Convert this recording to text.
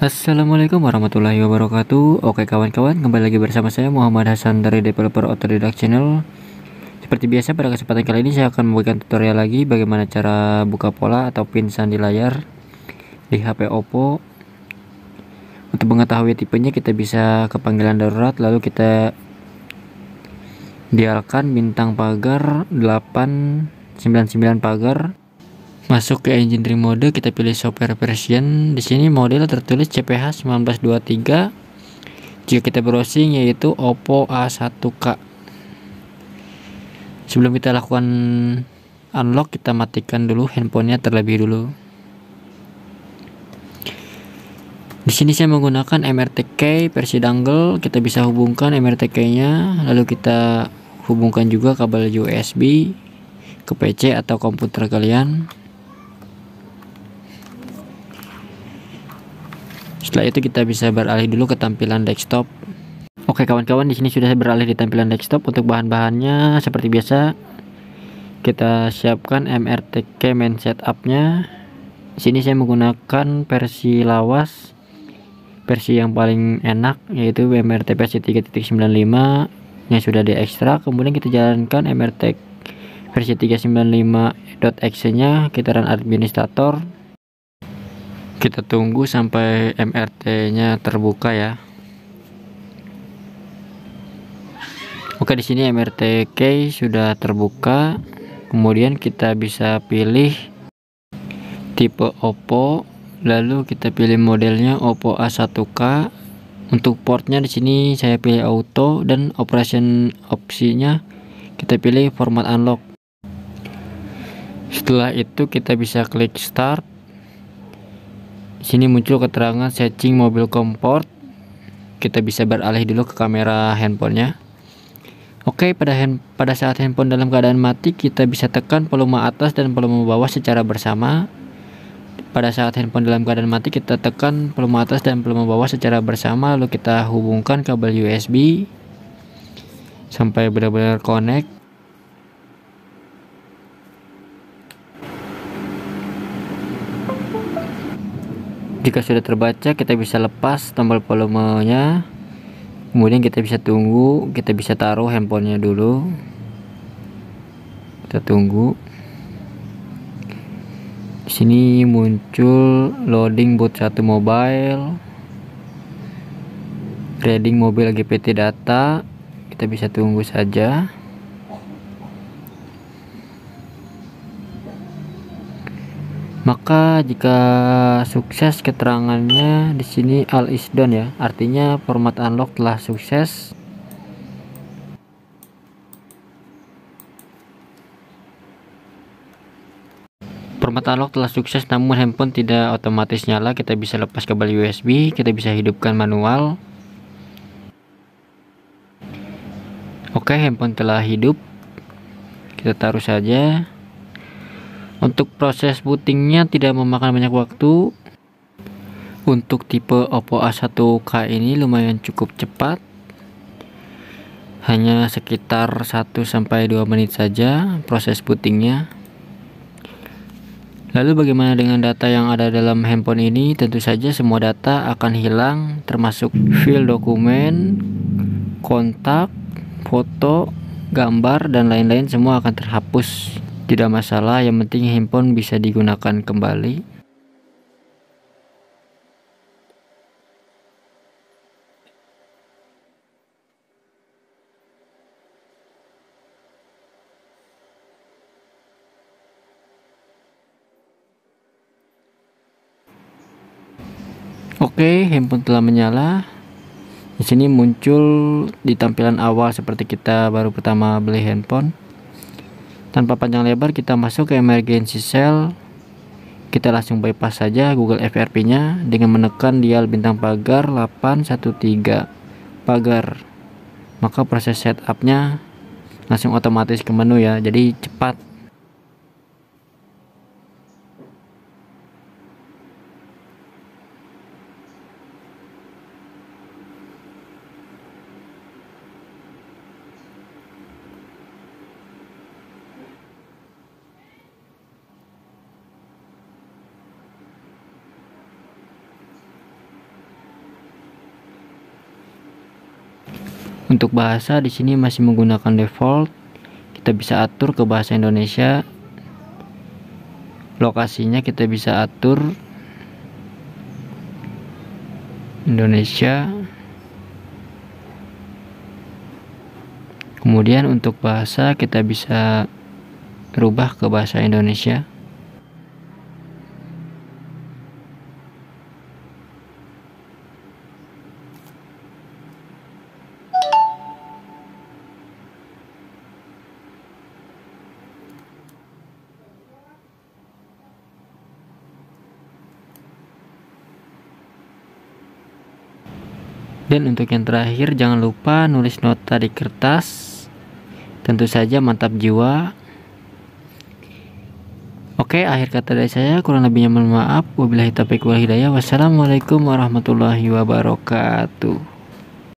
Assalamualaikum warahmatullahi wabarakatuh Oke kawan-kawan kembali lagi bersama saya Muhammad Hasan dari developer Otodidak channel Seperti biasa pada kesempatan kali ini saya akan memberikan tutorial lagi bagaimana cara buka pola atau pin sandi layar di HP Oppo Untuk mengetahui tipenya kita bisa ke panggilan darurat lalu kita dialkan bintang pagar 899 pagar Masuk ke engineering mode, kita pilih software version. Di sini model tertulis CPH 1923. Jika kita browsing yaitu Oppo A1K. Sebelum kita lakukan unlock, kita matikan dulu handphonenya terlebih dulu. Di sini saya menggunakan MRTK versi dongle, kita bisa hubungkan MRTK-nya, lalu kita hubungkan juga kabel USB ke PC atau komputer kalian. Setelah itu kita bisa beralih dulu ke tampilan desktop. Oke kawan-kawan di sini sudah beralih di tampilan desktop untuk bahan-bahannya seperti biasa kita siapkan MRTK main setupnya. Di sini saya menggunakan versi lawas versi yang paling enak yaitu MRTPC 3.95 yang sudah diekstrak kemudian kita jalankan MRTK versi 395.exe nya kita run administrator kita tunggu sampai MRT nya terbuka ya Oke di sini MRT K sudah terbuka kemudian kita bisa pilih tipe Oppo lalu kita pilih modelnya Oppo A1K untuk portnya di sini saya pilih auto dan operation opsinya kita pilih format unlock setelah itu kita bisa klik start sini muncul keterangan searching mobil kompor kita bisa beralih dulu ke kamera handphonenya Oke pada hand, pada saat handphone dalam keadaan mati kita bisa tekan volume atas dan volume bawah secara bersama pada saat handphone dalam keadaan mati kita tekan volume atas dan volume bawah secara bersama lalu kita hubungkan kabel USB sampai benar-benar connect jika sudah terbaca kita bisa lepas tombol volumenya kemudian kita bisa tunggu kita bisa taruh handphonenya dulu kita tunggu di sini muncul loading boot satu mobile trading mobil GPT data kita bisa tunggu saja Maka jika sukses keterangannya di sini all is done ya. Artinya format unlock telah sukses. Format unlock telah sukses namun handphone tidak otomatis nyala. Kita bisa lepas kabel USB, kita bisa hidupkan manual. Oke, handphone telah hidup. Kita taruh saja. Untuk proses bootingnya tidak memakan banyak waktu. Untuk tipe Oppo A1K ini lumayan cukup cepat. Hanya sekitar 1 2 menit saja proses bootingnya. Lalu bagaimana dengan data yang ada dalam handphone ini? Tentu saja semua data akan hilang termasuk file dokumen, kontak, foto, gambar dan lain-lain semua akan terhapus tidak masalah, yang penting handphone bisa digunakan kembali. Oke, handphone telah menyala. Di sini muncul di tampilan awal seperti kita baru pertama beli handphone tanpa panjang lebar kita masuk ke emergency cell kita langsung bypass saja Google FRP nya dengan menekan dial bintang pagar 813 pagar maka proses setupnya langsung otomatis ke menu ya jadi cepat Untuk bahasa di sini masih menggunakan default. Kita bisa atur ke bahasa Indonesia. Lokasinya kita bisa atur Indonesia. Kemudian untuk bahasa kita bisa rubah ke bahasa Indonesia. Dan untuk yang terakhir jangan lupa nulis nota di kertas. Tentu saja mantap jiwa. Oke, akhir kata dari saya kurang lebihnya mohon maaf. Wabillahi taufiq wal hidayah. Wassalamualaikum warahmatullahi wabarakatuh.